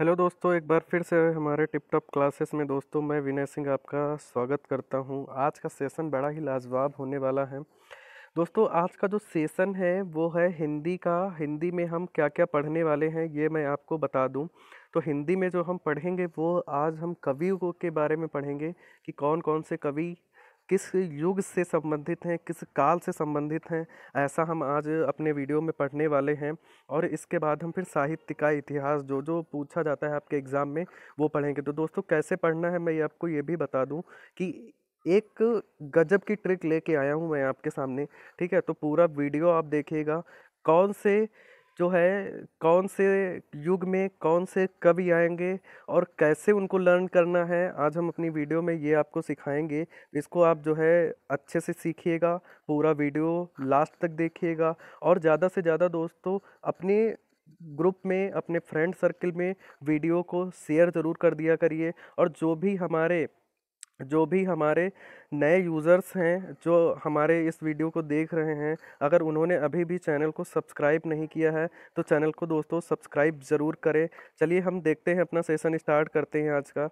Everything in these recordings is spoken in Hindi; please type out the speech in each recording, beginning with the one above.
हेलो दोस्तों एक बार फिर से हमारे टिप टॉप क्लासेस में दोस्तों मैं विनय सिंह आपका स्वागत करता हूं आज का सेशन बड़ा ही लाजवाब होने वाला है दोस्तों आज का जो सेशन है वो है हिंदी का हिंदी में हम क्या क्या पढ़ने वाले हैं ये मैं आपको बता दूं तो हिंदी में जो हम पढ़ेंगे वो आज हम कवियों के बारे में पढ़ेंगे कि कौन कौन से कवि किस युग से संबंधित हैं किस काल से संबंधित हैं ऐसा हम आज अपने वीडियो में पढ़ने वाले हैं और इसके बाद हम फिर साहित्य का इतिहास जो जो पूछा जाता है आपके एग्ज़ाम में वो पढ़ेंगे तो दोस्तों कैसे पढ़ना है मैं ये आपको ये भी बता दूँ कि एक गजब की ट्रिक लेके आया हूँ मैं आपके सामने ठीक है तो पूरा वीडियो आप देखिएगा कौन से जो है कौन से युग में कौन से कवि आएंगे और कैसे उनको लर्न करना है आज हम अपनी वीडियो में ये आपको सिखाएंगे इसको आप जो है अच्छे से सीखिएगा पूरा वीडियो लास्ट तक देखिएगा और ज़्यादा से ज़्यादा दोस्तों अपने ग्रुप में अपने फ्रेंड सर्कल में वीडियो को शेयर ज़रूर कर दिया करिए और जो भी हमारे जो भी हमारे नए यूज़र्स हैं जो हमारे इस वीडियो को देख रहे हैं अगर उन्होंने अभी भी चैनल को सब्सक्राइब नहीं किया है तो चैनल को दोस्तों सब्सक्राइब ज़रूर करें चलिए हम देखते हैं अपना सेशन स्टार्ट करते हैं आज का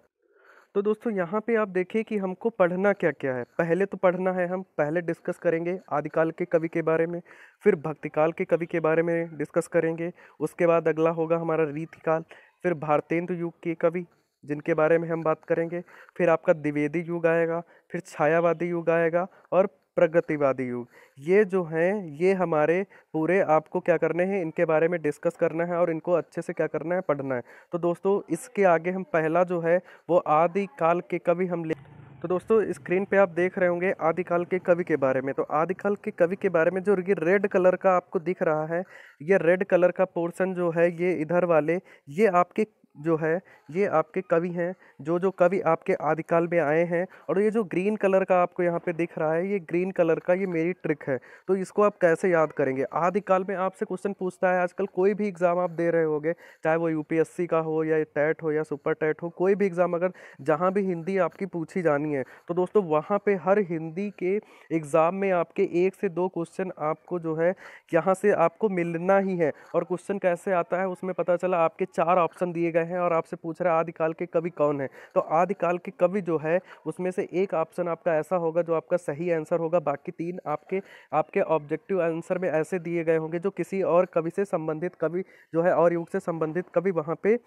तो दोस्तों यहाँ पे आप देखिए कि हमको पढ़ना क्या क्या है पहले तो पढ़ना है हम पहले डिस्कस करेंगे आदिकाल के कवि के बारे में फिर भक्तिकाल के कवि के बारे में डिस्कस करेंगे उसके बाद अगला होगा हमारा रीतिकाल फिर भारतेंद्र युग के कवि जिनके बारे में हम बात करेंगे फिर आपका द्विवेदी युग आएगा फिर छायावादी युग आएगा और प्रगतिवादी युग ये जो हैं ये हमारे पूरे आपको क्या करने हैं इनके बारे में डिस्कस करना है और इनको अच्छे से क्या करना है पढ़ना है तो दोस्तों इसके आगे हम पहला जो है वो आदि काल के कवि हम ले तो दोस्तों स्क्रीन पे आप देख रहे होंगे आदिकाल के कवि के बारे में तो आदिकाल के कवि के बारे में जो ये रेड कलर का आपको दिख रहा है ये रेड कलर का पोर्शन जो है ये इधर वाले ये आपके जो है ये आपके कवि हैं जो जो कवि आपके आदिकाल में आए हैं और ये जो ग्रीन कलर का आपको यहाँ पे दिख रहा है ये ग्रीन कलर का ये मेरी ट्रिक है तो इसको आप कैसे याद करेंगे आदिकाल में आपसे क्वेश्चन पूछता है आजकल कोई भी एग्ज़ाम आप दे रहे होगे चाहे वो यूपीएससी का हो या टैट हो या सुपर टैट हो कोई भी एग्ज़ाम अगर जहाँ भी हिंदी आपकी पूछी जानी है तो दोस्तों वहाँ पर हर हिंदी के एग्ज़ाम में आपके एक से दो क्वेश्चन आपको जो है यहाँ से आपको मिलना ही है और क्वेश्चन कैसे आता है उसमें पता चला आपके चार ऑप्शन दिए गए हैं और आपसे पूछ रहे हैं आदिकाल के कवि कौन है तो आदिकाल के कवि जो है उसमें से एक ऑप्शन आपका ऐसा होगा जो आपका सही आंसर होगा बाकी तीन आपके आपके ऑब्जेक्टिव आंसर में ऐसे दिए गए होंगे जो किसी और कवि से संबंधित कवि जो है और युग से संबंधित कवि वहाँ पर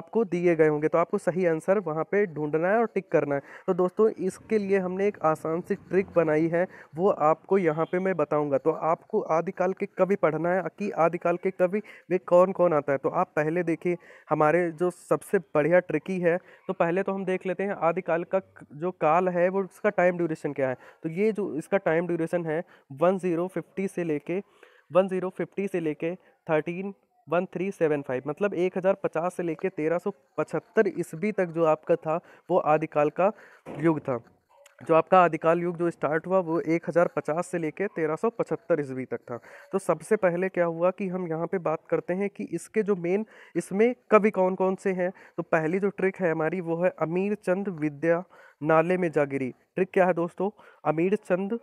आपको दिए गए होंगे तो आपको सही आंसर वहाँ पर ढूंढना है और टिक करना है तो दोस्तों इसके लिए हमने एक आसान सी ट्रिक बनाई है वो आपको यहाँ पर मैं बताऊँगा तो आपको आदिकाल के कवि पढ़ना है कि आदिकाल के कवि वे कौन कौन आता है तो आप पहले देखिए हमारे जो सबसे बढ़िया ट्रिकी है तो पहले तो हम देख लेते हैं आदिकाल का जो काल है वो उसका टाइम ड्यूरेशन क्या है तो ये जो इसका टाइम ड्यूरेशन है वन ज़ीरो फिफ्टी से लेके वन ज़ीरो फिफ्टी से लेके thirteen one three seven five मतलब एक हज़ार पचास से लेके तेरह सौ पचहत्तर ईस्वी तक जो आपका था वो आदिकाल का युग था जो आपका आदिकाल युग जो स्टार्ट हुआ वो 1050 से लेके 1375 ईस्वी तक था तो सबसे पहले क्या हुआ कि हम यहाँ पे बात करते हैं कि इसके जो मेन इसमें कवि कौन कौन से हैं तो पहली जो ट्रिक है हमारी वो है अमीर चंद विद्या नाले में जागिरी ट्रिक क्या है दोस्तों अमीर चंद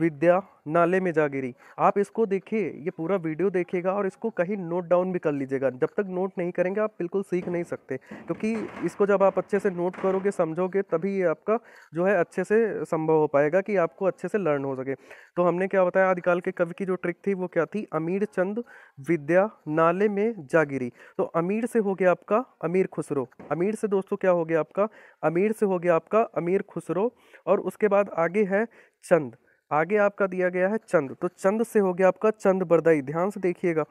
विद्या नाले में जा गिरी आप इसको देखिए ये पूरा वीडियो देखिएगा और इसको कहीं नोट डाउन भी कर लीजिएगा जब तक नोट नहीं करेंगे आप बिल्कुल सीख नहीं सकते क्योंकि तो इसको जब आप अच्छे से नोट करोगे समझोगे तभी ये आपका जो है अच्छे से संभव हो पाएगा कि आपको अच्छे से लर्न हो सके तो हमने क्या बताया आदिकाल के कवि की जो ट्रिक थी वो क्या थी अमीर चंद विद्या नाले में जा गिरी तो अमीर से हो गया आपका अमीर खुसरो अमीर से दोस्तों क्या हो गया आपका अमीर से हो गया आपका अमीर खुसरो और उसके बाद आगे है चंद आगे आपका दिया गया है चंद तो चंद से हो गया आपका चंद बरदाई ध्यान से देखिएगा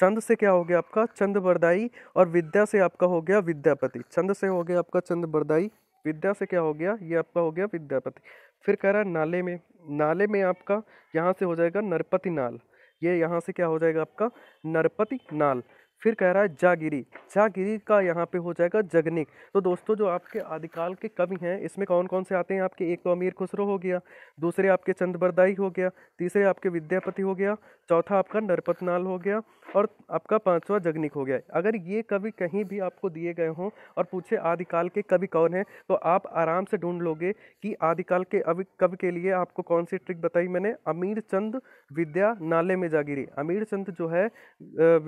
चंद से क्या हो गया आपका चंद बरदाई और विद्या से आपका हो गया विद्यापति चंद से हो गया आपका चंद बरदाई विद्या से क्या हो गया ये आपका हो गया विद्यापति फिर कह रहा है नाले में नाले में आपका यहाँ से हो जाएगा नरपति नाल ये यहाँ से क्या हो जाएगा आपका नरपति नाल फिर कह रहा है जागिरी जागिरी का यहाँ पे हो जाएगा जगनिक तो दोस्तों जो आपके आदिकाल के कवि हैं इसमें कौन कौन से आते हैं आपके एक तो अमीर खुसरो हो गया दूसरे आपके चंद्रबरदाई हो गया तीसरे आपके विद्यापति हो गया चौथा आपका नरपतनाल हो गया और आपका पाँचवा जगनिक हो गया अगर ये कवि कहीं भी आपको दिए गए हों और पूछे आदिकाल के कवि कौन हैं तो आप आराम से ढूंढ लोगे कि आदिकाल के कवि के लिए आपको कौन सी ट्रिक बताई मैंने अमीर चंद विद्या नाले में जागिरी अमीर चंद जो है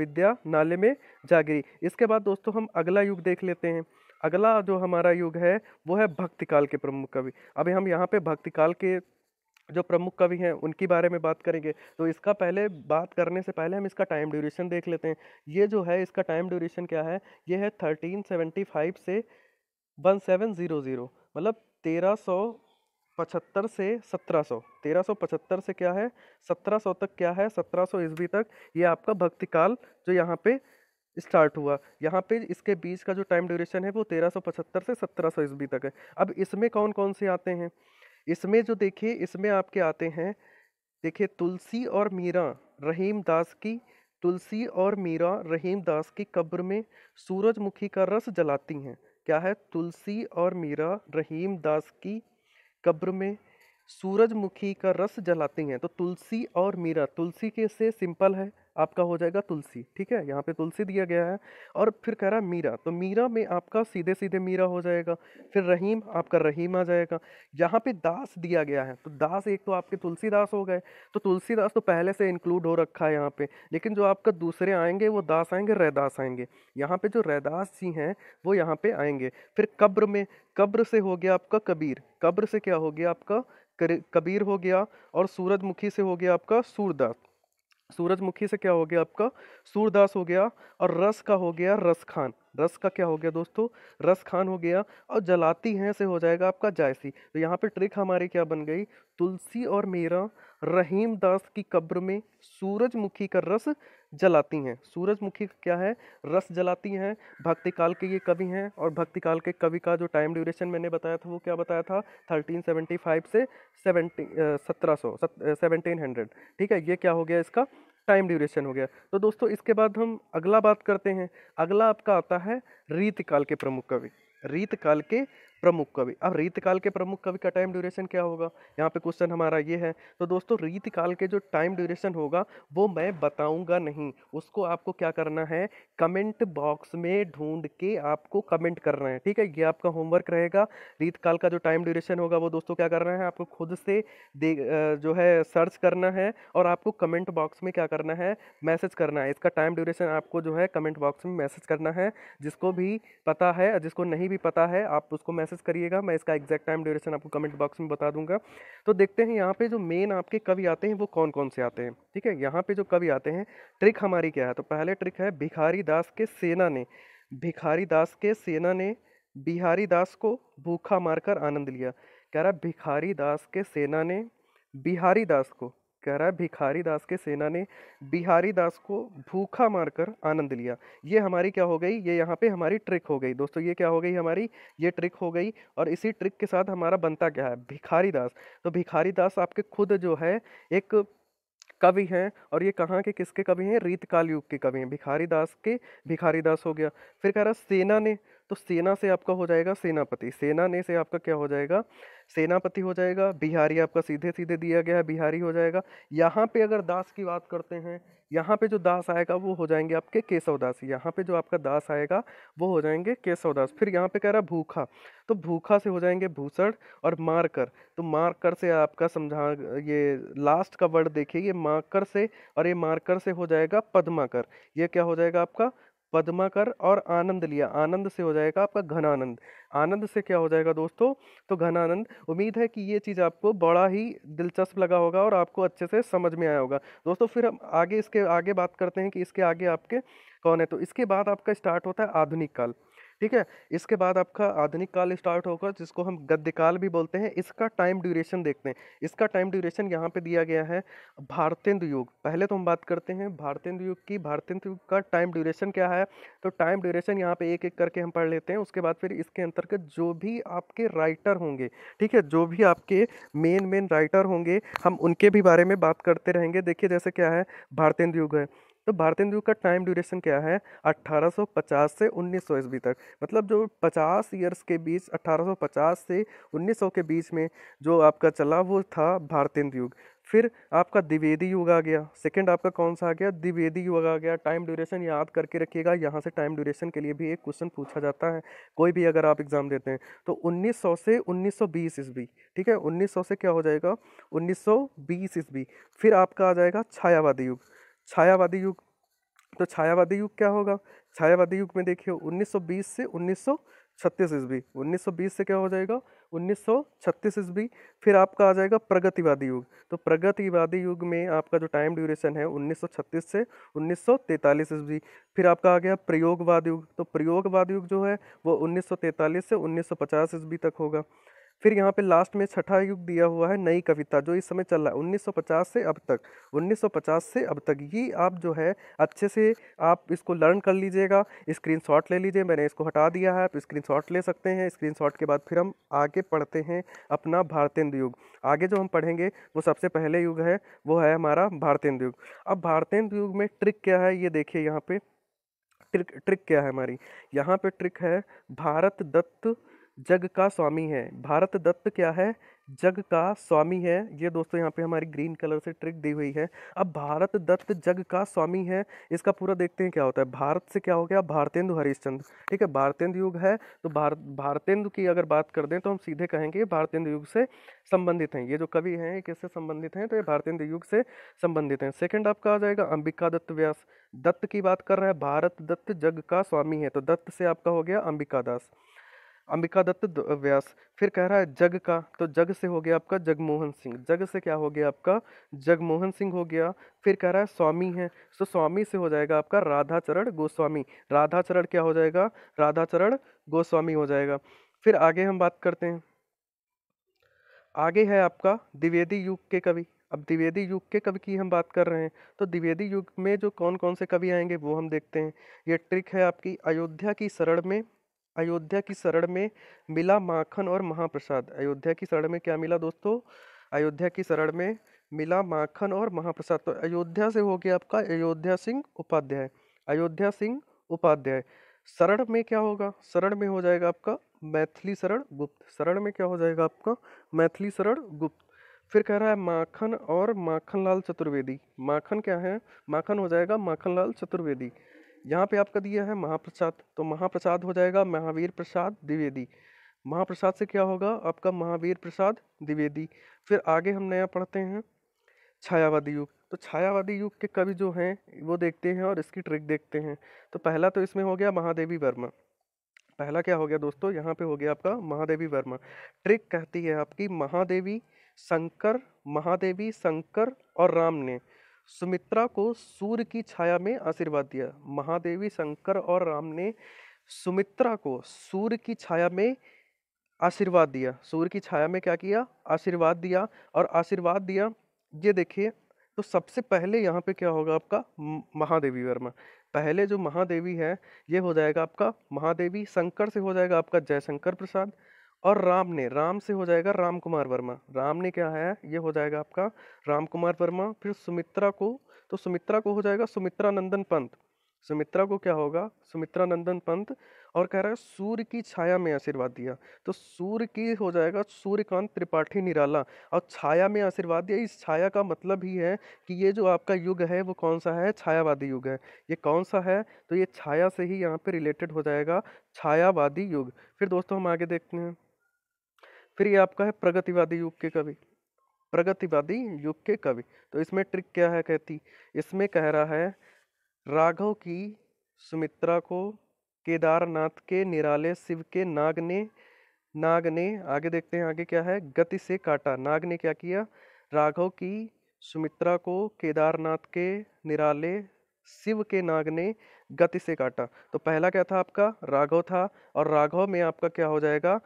विद्या नाले में जा गिरी इसके बाद दोस्तों हम अगला युग देख लेते हैं अगला जो हमारा युग है वो है भक्ति काल के प्रमुख कवि अभी हम यहाँ पे भक्ति काल के जो प्रमुख कवि हैं उनके बारे में बात करेंगे तो इसका पहले बात करने से पहले हम इसका टाइम ड्यूरेशन देख लेते हैं ये जो है इसका टाइम ड्यूरेशन क्या है ये है थर्टीन सेवेंटी फाइव से वन सेवन ज़ीरो ज़ीरो मतलब तेरह सौ पचहत्तर से सत्रह सौ तेरह सौ पचहत्तर से क्या है सत्रह सौ तक क्या है सत्रह सौ ईस्वी तक ये आपका भक्ति काल जो यहाँ पे स्टार्ट हुआ यहाँ पे इसके बीच का जो टाइम ड्यूरेशन है वो तेरह सौ पचहत्तर से सत्रह सौ ईस्वी तक है अब इसमें कौन कौन से आते हैं इसमें जो देखिए इसमें आपके आते हैं देखिए तुलसी और मीरा रहीम दास की तुलसी और मीरा रहीम दास की कब्र में सूरजमुखी का रस जलाती हैं क्या है तुलसी और मीरा रहीम दास की कब्र में सूरजमुखी का रस जलाती हैं तो तुलसी और मीरा तुलसी के से सिंपल है आपका हो जाएगा तुलसी ठीक है यहाँ पे तुलसी दिया गया है और फिर कह रहा है मीरा तो मीरा में आपका सीधे सीधे मीरा हो जाएगा फिर रहीम आपका रहीम आ जाएगा यहाँ पे दास दिया गया है तो दास एक तो आपके तुलसीदास हो गए तो तुलसीदास तो पहले से इंक्लूड हो रखा है यहाँ पे लेकिन जो आपका दूसरे आएंगे वो दास आएंगे रैदास आएंगे यहाँ पे जो रैदास जी हैं वो यहाँ पे आएंगे फिर कब्र में कब्र से हो गया आपका कबीर कब्र से क्या हो गया आपका कबीर हो गया और सूरजमुखी से हो गया आपका सूरदास सूरजमुखी से क्या हो गया आपका सूरदास हो गया और रस का हो गया रस खान रस का क्या हो गया दोस्तों रस खान हो गया और जलाती हैं से हो जाएगा आपका जायसी तो यहाँ पे ट्रिक हमारी क्या बन गई तुलसी और मेरा रहीम दास की कब्र में सूरजमुखी का रस जलाती हैं सूरजमुखी क्या है रस जलाती हैं भक्ति काल के ये कवि हैं और भक्ति काल के कवि का जो टाइम ड्यूरेशन मैंने बताया था वो क्या बताया था 1375 से सेवनटीन सत्रह सौ सेवनटीन हंड्रेड ठीक है ये क्या हो गया इसका टाइम ड्यूरेशन हो गया तो दोस्तों इसके बाद हम अगला बात करते हैं अगला आपका आता है रीत काल के प्रमुख कवि रीत काल के प्रमुख कवि अब रीत काल के प्रमुख कवि का टाइम ड्यूरेशन क्या होगा यहाँ पे क्वेश्चन हमारा ये है तो दोस्तों रीत काल के जो टाइम ड्यूरेशन होगा वो मैं बताऊंगा नहीं उसको आपको क्या करना है कमेंट बॉक्स में ढूंढ के आपको कमेंट करना है ठीक है ये आपका होमवर्क रहेगा रीत काल का जो टाइम ड्यूरेशन होगा वो दोस्तों क्या करना है आपको खुद से दे जो है सर्च करना है और आपको कमेंट बॉक्स में क्या करना है मैसेज करना है इसका टाइम ड्यूरेशन आपको जो है कमेंट बॉक्स में मैसेज करना है जिसको भी पता है जिसको नहीं भी पता है आप उसको मैसेज मैसेज करिएगा मैं इसका एग्जैक्ट टाइम ड्यूरेशन आपको कमेंट बॉक्स में बता दूंगा तो देखते हैं यहाँ पे जो मेन आपके कवि आते हैं वो कौन कौन से आते हैं ठीक है यहाँ पे जो कवि आते हैं ट्रिक हमारी क्या है तो पहले ट्रिक है भिखारी दास के सेना ने भिखारी दास के सेना ने बिहारी दास को भूखा मारकर आनंद लिया कह रहा भिखारी दास के सेना ने बिहारी दास को कह रहा है भिखारी दास के सेना ने बिहारी दास को भूखा मारकर आनंद लिया ये हमारी क्या हो गई ये यहाँ पे हमारी ट्रिक हो गई दोस्तों ये क्या हो गई हमारी ये ट्रिक हो गई और इसी ट्रिक के साथ हमारा बनता क्या है भिखारी दास तो भिखारी दास आपके खुद जो है एक कवि हैं और ये कहाँ के किसके कवि हैं रीतकाल युग के कवि हैं भिखारी दास के भिखारी दास हो गया फिर कह रहा सेना ने तो सेना से आपका हो जाएगा सेनापति सेना ने से आपका क्या हो जाएगा सेनापति हो जाएगा बिहारी आपका सीधे सीधे दिया गया है बिहारी हो जाएगा यहाँ पे अगर दास की बात करते हैं यहाँ पे जो दास आएगा वो हो जाएंगे आपके दास यहाँ पे जो आपका दास आएगा वो हो जाएंगे दास फिर यहाँ पे कह रहा भूखा तो भूखा से हो जाएंगे भूषण और मारकर तो मारकर से आपका समझा ये लास्ट का वर्ड देखिए ये मारकर से और ये मारकर से हो जाएगा पद्माकर ये क्या हो जाएगा आपका पद्माकर और आनंद लिया आनंद से हो जाएगा आपका घन आनंद आनंद से क्या हो जाएगा दोस्तों तो घन आनंद उम्मीद है कि ये चीज़ आपको बड़ा ही दिलचस्प लगा होगा और आपको अच्छे से समझ में आया होगा दोस्तों फिर हम आगे इसके आगे बात करते हैं कि इसके आगे आपके कौन है तो इसके बाद आपका स्टार्ट होता है आधुनिक काल ठीक है इसके बाद आपका आधुनिक काल स्टार्ट होगा जिसको हम गद्य काल भी बोलते हैं इसका टाइम ड्यूरेशन देखते हैं इसका टाइम ड्यूरेशन यहाँ पे दिया गया है भारतेंद्र युग पहले तो हम बात करते हैं भारतेंदु युग की भारतेंदु युग का टाइम ड्यूरेशन क्या है तो टाइम ड्यूरेशन यहाँ पे एक एक करके हम पढ़ लेते हैं उसके बाद फिर इसके अंतर्गत जो भी आपके राइटर होंगे ठीक है जो भी आपके मेन मेन राइटर होंगे हम उनके भी बारे में बात करते रहेंगे देखिए जैसे क्या है भारतेंद्र युग है तो भारतेंदु का टाइम ड्यूरेशन क्या है 1850 से 1900 सौ ईस्वी तक मतलब जो 50 ईयर्स के बीच 1850 से 1900 के बीच में जो आपका चला वो था भारतेंदु युग फिर आपका द्विवेदी युग आ गया सेकंड आपका कौन सा आ गया द्विवेदी युग आ गया टाइम ड्यूरेशन याद करके रखिएगा यहाँ से टाइम ड्यूरेशन के लिए भी एक क्वेश्चन पूछा जाता है कोई भी अगर आप एग्ज़ाम देते हैं तो 1900 से 1920 ईस्वी ठीक है 1900 से क्या हो जाएगा 1920 ईस्वी फिर आपका आ जाएगा छायावादी युग छायावादी युग तो छायावादी युग क्या होगा छायावादी युग में देखिए 1920 से 1936 ईस्वी 1920 से क्या हो जाएगा 1936 ईस्वी फिर आपका आ जाएगा प्रगतिवादी युग तो प्रगतिवादी युग में आपका जो टाइम ड्यूरेशन है 1936 से 1943 ईस्वी फिर आपका आ गया प्रयोगवाद युग तो प्रयोगवाद युग जो है वो 1943 से 1950 ईस्वी तक होगा फिर यहाँ पे लास्ट में छठा युग दिया हुआ है नई कविता जो इस समय चल रहा है 1950 से अब तक 1950 से अब तक ये आप जो है अच्छे से आप इसको लर्न कर लीजिएगा शॉट ले लीजिए मैंने इसको हटा दिया है आप शॉट ले सकते हैं शॉट के बाद फिर हम आगे पढ़ते हैं अपना भारतेंद्र युग आगे जो हम पढ़ेंगे वो सबसे पहले युग है वो है हमारा भारतेंद्र युग अब भारतेंद्र युग में ट्रिक क्या है ये देखिए यहाँ पे ट्रिक ट्रिक क्या है हमारी यहाँ पे ट्रिक है भारत दत्त जग का स्वामी है भारत दत्त क्या है जग का स्वामी है ये दोस्तों यहाँ पे हमारी ग्रीन कलर से ट्रिक दी हुई है अब भारत दत्त जग का स्वामी है इसका पूरा देखते हैं क्या होता है भारत से क्या हो गया भारतेंदु हरिश्चंद्र ठीक है भारतेंदु युग है तो भारत भारतेंदु की अगर बात कर दें तो हम सीधे कहेंगे भारतेंदु युग से संबंधित हैं ये जो कवि हैं ये किससे संबंधित हैं तो ये भारतेंदु युग से संबंधित हैं सेकेंड आपका आ जाएगा अंबिका दत्त व्यास दत्त की बात कर रहे हैं भारत दत्त जग का स्वामी है तो दत्त से आपका हो गया अंबिका दास अंबिका दत्त व्यास फिर कह रहा है जग का तो जग से हो गया आपका जगमोहन सिंह जग से क्या हो गया आपका जगमोहन सिंह हो गया फिर कह रहा है स्वामी है तो स्वामी से हो जाएगा आपका राधाचरण गोस्वामी राधाचरण क्या हो जाएगा राधाचरण गोस्वामी हो जाएगा फिर आगे हम बात करते हैं आगे है आपका द्विवेदी युग के कवि अब द्विवेदी युग के कवि की हम बात कर रहे हैं तो द्विवेदी युग में जो कौन कौन से कवि आएंगे वो हम देखते हैं ये ट्रिक है आपकी अयोध्या की शरण में अयोध्या की शरण में मिला माखन और महाप्रसाद अयोध्या की शरण में क्या मिला दोस्तों अयोध्या की शरण में मिला माखन और महाप्रसाद तो अयोध्या से हो गया आपका अयोध्या सिंह उपाध्याय अयोध्या सिंह उपाध्याय शरण में क्या होगा शरण में हो जाएगा आपका मैथिली शरण गुप्त शरण में क्या हो जाएगा आपका मैथिली शरण गुप्त फिर कह रहा है माखन और माखन लाल चतुर्वेदी माखन क्या है माखन हो जाएगा माखन लाल चतुर्वेदी यहाँ पे आपका दिया है महाप्रसाद तो महाप्रसाद हो जाएगा महावीर प्रसाद द्विवेदी महाप्रसाद से क्या होगा आपका महावीर प्रसाद द्विवेदी फिर आगे हम नया पढ़ते हैं छायावादी युग तो छायावादी युग के कवि जो हैं वो देखते हैं और इसकी ट्रिक देखते हैं तो पहला तो इसमें हो गया महादेवी वर्मा पहला क्या हो गया दोस्तों यहाँ पे हो गया आपका महादेवी वर्मा ट्रिक कहती है आपकी महादेवी शंकर महादेवी शंकर और राम ने सुमित्रा को सूर्य की छाया में आशीर्वाद दिया महादेवी शंकर और राम ने सुमित्रा को सूर्य की छाया में आशीर्वाद दिया सूर्य की छाया में क्या किया आशीर्वाद दिया और आशीर्वाद दिया ये देखिए तो सबसे पहले यहाँ पे क्या होगा आपका महादेवी वर्मा पहले जो महादेवी है ये हो जाएगा आपका महादेवी शंकर से हो जाएगा आपका जयशंकर प्रसाद और राम ने राम से हो जाएगा राम कुमार वर्मा राम ने क्या है ये हो जाएगा आपका राम कुमार वर्मा फिर सुमित्रा को तो सुमित्रा को हो जाएगा सुमित्रा नंदन पंत सुमित्रा को क्या होगा सुमित्रा नंदन पंत और कह रहा है सूर्य की छाया में आशीर्वाद दिया तो सूर्य की हो जाएगा सूर्यकांत त्रिपाठी निराला और छाया में आशीर्वाद दिया इस छाया का मतलब ही है कि ये जो आपका युग है वो कौन सा है छायावादी युग है ये कौन सा है तो ये छाया से ही यहाँ पे रिलेटेड हो जाएगा छायावादी युग फिर दोस्तों हम आगे देखते हैं फिर ये आपका है प्रगतिवादी युग के कवि प्रगतिवादी युग के कवि तो इसमें ट्रिक क्या है कहती इसमें कह रहा है राघव की सुमित्रा को केदारनाथ के निराले शिव के नाग ने नाग ने आगे देखते हैं आगे क्या है गति से काटा नाग ने क्या किया राघव की सुमित्रा को केदारनाथ के निराले शिव के नाग ने गति से काटा तो पहला क्या था आपका राघव था और राघव में आपका क्या हो जाएगा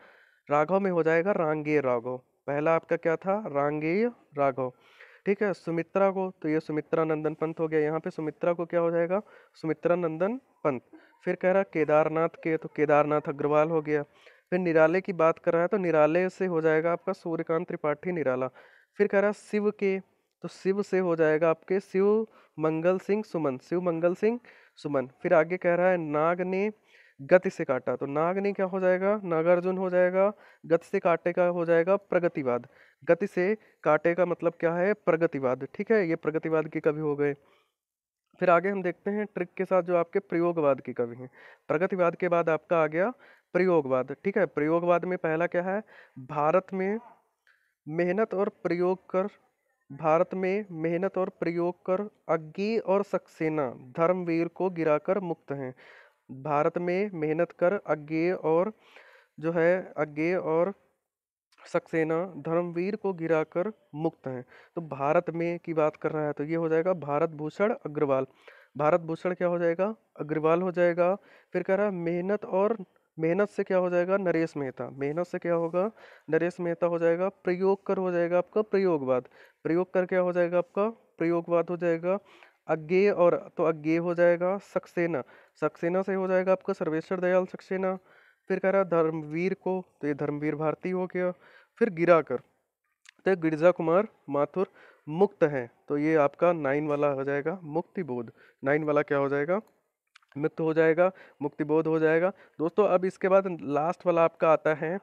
राघव में हो जाएगा रांगेय राघव पहला आपका क्या था रांगेय राघव ठीक है सुमित्रा को तो ये सुमित्रा नंदन पंत हो गया यहाँ पे सुमित्रा को क्या हो जाएगा सुमित्रा नंदन पंत फिर कह रहा केदारनाथ के तो केदारनाथ अग्रवाल हो गया फिर निराले की बात कर रहा है तो निराले से हो जाएगा आपका सूर्यकांत त्रिपाठी निराला फिर कह रहा शिव के तो शिव से हो जाएगा आपके शिव मंगल सिंह सुमन शिव मंगल सिंह सुमन फिर आगे कह रहा है नाग ने गति से काटा तो नाग ने क्या हो जाएगा नागार्जुन हो जाएगा गति से काटे का हो जाएगा प्रगतिवाद गति से काटे का मतलब क्या है प्रगतिवाद ठीक है ये प्रगतिवाद के कवि हो गए फिर आगे हम देखते हैं ट्रिक के साथ जो आपके प्रयोगवाद की कवि हैं प्रगतिवाद के बाद आपका आ गया प्रयोगवाद ठीक है प्रयोगवाद में पहला क्या है भारत में मेहनत और प्रयोग कर भारत में मेहनत और प्रयोग कर अग्नि और सक्सेना धर्मवीर को गिराकर मुक्त हैं भारत में मेहनत कर अज्ञे और जो है अज्ञे और सक्सेना धर्मवीर को गिराकर मुक्त हैं तो भारत में की बात कर रहा है तो ये हो जाएगा भारत भूषण अग्रवाल भारत भूषण क्या हो जाएगा अग्रवाल हो जाएगा फिर कह रहा है मेहनत और मेहनत से क्या हो जाएगा नरेश मेहता मेहनत से क्या होगा नरेश मेहता हो जाएगा प्रयोग कर हो जाएगा आपका प्रयोगवाद प्रयोग कर क्या हो जाएगा आपका प्रयोगवाद हो जाएगा अज्ञे और तो अज्ञे हो जाएगा सक्सेना सक्सेना से हो जाएगा आपका सर्वेश्वर दयाल सक्सेना फिर कह रहा धर्मवीर को तो ये धर्मवीर भारती हो गया फिर गिरा कर तो गिरजा कुमार माथुर मुक्त हैं तो ये आपका नाइन वाला हो जाएगा मुक्ति बोध नाइन वाला क्या हो जाएगा मुक्त हो जाएगा मुक्ति बोध हो जाएगा दोस्तों अब इसके बाद लास्ट वाला आपका आता है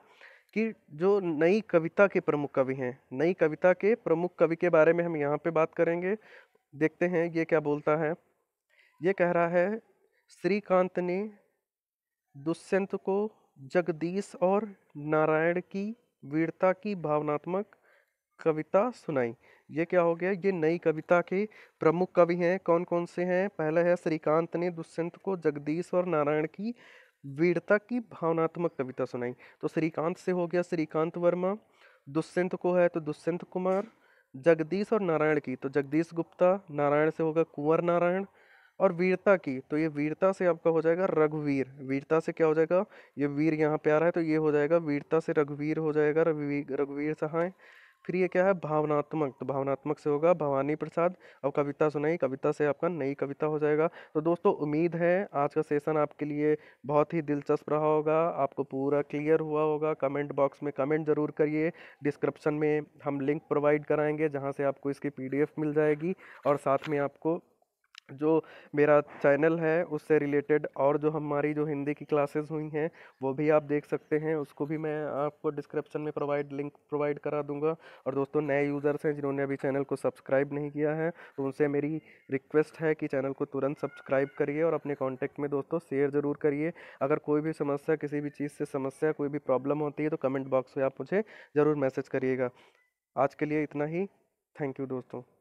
कि जो नई कविता के प्रमुख कवि हैं नई कविता के प्रमुख कवि के बारे में हम यहाँ पे बात करेंगे देखते हैं ये क्या बोलता है ये कह रहा है श्रीकांत ने दुष्यंत को जगदीश और नारायण की वीरता की भावनात्मक कविता सुनाई ये क्या हो गया ये नई कविता के प्रमुख कवि हैं कौन कौन से हैं पहला है श्रीकांत ने दुष्यंत को जगदीश और नारायण की वीरता की भावनात्मक कविता सुनाई तो श्रीकांत से हो गया श्रीकांत वर्मा दुष्यंत को है तो दुष्यंत कुमार जगदीश और नारायण की तो जगदीश गुप्ता नारायण से होगा कुंवर नारायण और वीरता की तो ये वीरता से आपका हो जाएगा रघुवीर वीरता से क्या हो जाएगा ये वीर यहाँ पे आ रहा है तो ये हो जाएगा वीरता से रघुवीर हो जाएगा रघुवीर रघुवीर सहाय फिर ये क्या है भावनात्मक तो भावनात्मक से होगा भवानी प्रसाद अब कविता सुनाई कविता से आपका नई कविता हो जाएगा तो दोस्तों उम्मीद है आज का सेशन आपके लिए बहुत ही दिलचस्प रहा होगा आपको पूरा क्लियर हुआ होगा कमेंट बॉक्स में कमेंट ज़रूर करिए डिस्क्रिप्शन में हम लिंक प्रोवाइड कराएंगे जहाँ से आपको इसकी पी मिल जाएगी और साथ में आपको जो मेरा चैनल है उससे रिलेटेड और जो हमारी जो हिंदी की क्लासेस हुई हैं वो भी आप देख सकते हैं उसको भी मैं आपको डिस्क्रिप्शन में प्रोवाइड लिंक प्रोवाइड करा दूंगा और दोस्तों नए यूज़र्स हैं जिन्होंने अभी चैनल को सब्सक्राइब नहीं किया है तो उनसे मेरी रिक्वेस्ट है कि चैनल को तुरंत सब्सक्राइब करिए और अपने कॉन्टैक्ट में दोस्तों शेयर ज़रूर करिए अगर कोई भी समस्या किसी भी चीज़ से समस्या कोई भी प्रॉब्लम होती है तो कमेंट बॉक्स में आप मुझे ज़रूर मैसेज करिएगा आज के लिए इतना ही थैंक यू दोस्तों